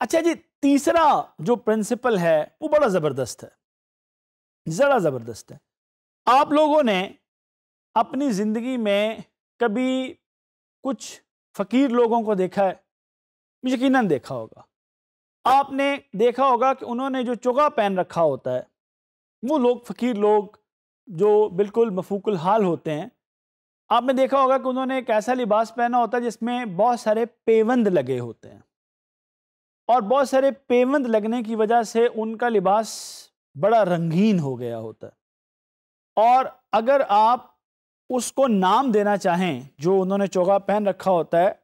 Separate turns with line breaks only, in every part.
अच्छा जी तीसरा जो प्रिंसिपल है वो बड़ा ज़बरदस्त है ज़रा ज़बरदस्त है आप लोगों ने अपनी ज़िंदगी में कभी कुछ फ़कीर लोगों को देखा है यकीन देखा होगा आपने देखा होगा कि उन्होंने जो चुगा पहन रखा होता है वो लोग फ़कीर लोग जो बिल्कुल मफूकुल हाल होते हैं आपने देखा होगा कि उन्होंने एक ऐसा लिबास पहना होता है जिसमें बहुत सारे पेवंद लगे होते हैं और बहुत सारे पेवंद लगने की वजह से उनका लिबास बड़ा रंगीन हो गया होता है और अगर आप उसको नाम देना चाहें जो उन्होंने चोगा पहन रखा होता है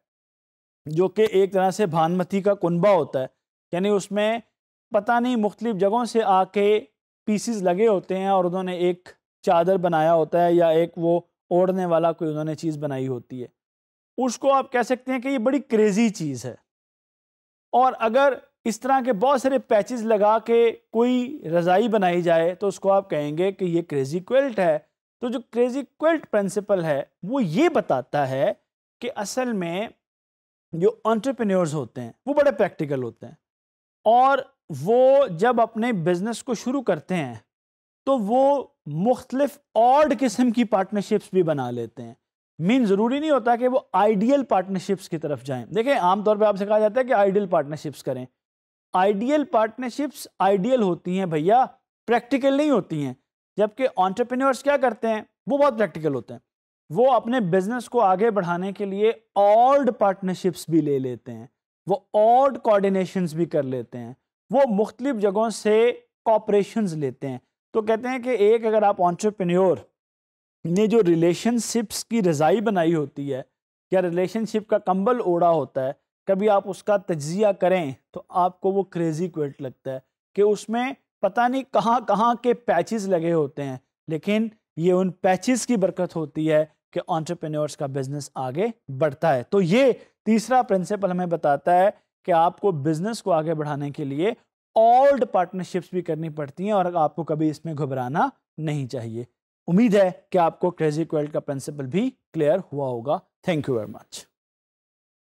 जो कि एक तरह से भानमती का कुनबा होता है यानी उसमें पता नहीं मुख्तलिफ़ जगहों से आके पीसीस लगे होते हैं और उन्होंने एक चादर बनाया होता है या एक वो ओढ़ने वाला कोई उन्होंने चीज़ बनाई होती है उसको आप कह सकते हैं कि ये बड़ी क्रेज़ी चीज़ है और अगर इस तरह के बहुत सारे पैचेस लगा के कोई रज़ाई बनाई जाए तो उसको आप कहेंगे कि ये क्रेज़ी क्विल्ट है तो जो क्रेज़ी क्वेल्ट प्रिंसिपल है वो ये बताता है कि असल में जो ऑन्टरप्रेन्योर्स होते हैं वो बड़े प्रैक्टिकल होते हैं और वो जब अपने बिज़नेस को शुरू करते हैं तो वो मुख्तलिफ ऑर्ड किस्म की पार्टनरशिप्स भी बना लेते हैं मीन ज़रूरी नहीं होता कि वो आइडियल पार्टनरशिप्स की तरफ जाएं देखें आमतौर पे आपसे कहा जाता है कि आइडियल पार्टनरशिप्स करें आइडियल पार्टनरशिप्स आइडियल होती हैं भैया प्रैक्टिकल नहीं होती हैं जबकि ऑन्टरप्रेन्योर्स क्या करते हैं वो बहुत प्रैक्टिकल होते हैं वो अपने बिजनेस को आगे बढ़ाने के लिए ऑर्ड पार्टनरशिप्स भी ले लेते हैं वो ऑर्ड कोऑर्डिनेशंस भी कर लेते हैं वो मुख्तलिफ जगहों से कॉपरेशन लेते हैं तो कहते हैं कि एक अगर आप ऑन्टरप्रेन्योर ने जो रिलेशनशिप्स की रज़ाई बनाई होती है या रिलेशनशिप का कंबल ओढ़ा होता है कभी आप उसका तजिया करें तो आपको वो क्रेज़ी क्वेट लगता है कि उसमें पता नहीं कहाँ कहाँ के पैचेस लगे होते हैं लेकिन ये उन पैचेस की बरकत होती है कि ऑन्टरप्रेन्योर्स का बिज़नेस आगे बढ़ता है तो ये तीसरा प्रिंसिपल हमें बताता है कि आपको बिज़नेस को आगे बढ़ाने के लिए ओल्ड पार्टनरशिप्स भी करनी पड़ती हैं और आपको कभी इसमें घबराना नहीं चाहिए उम्मीद है कि आपको क्रेजी क्वेल्ट का प्रिंसिपल भी क्लियर हुआ होगा थैंक यू वेरी मच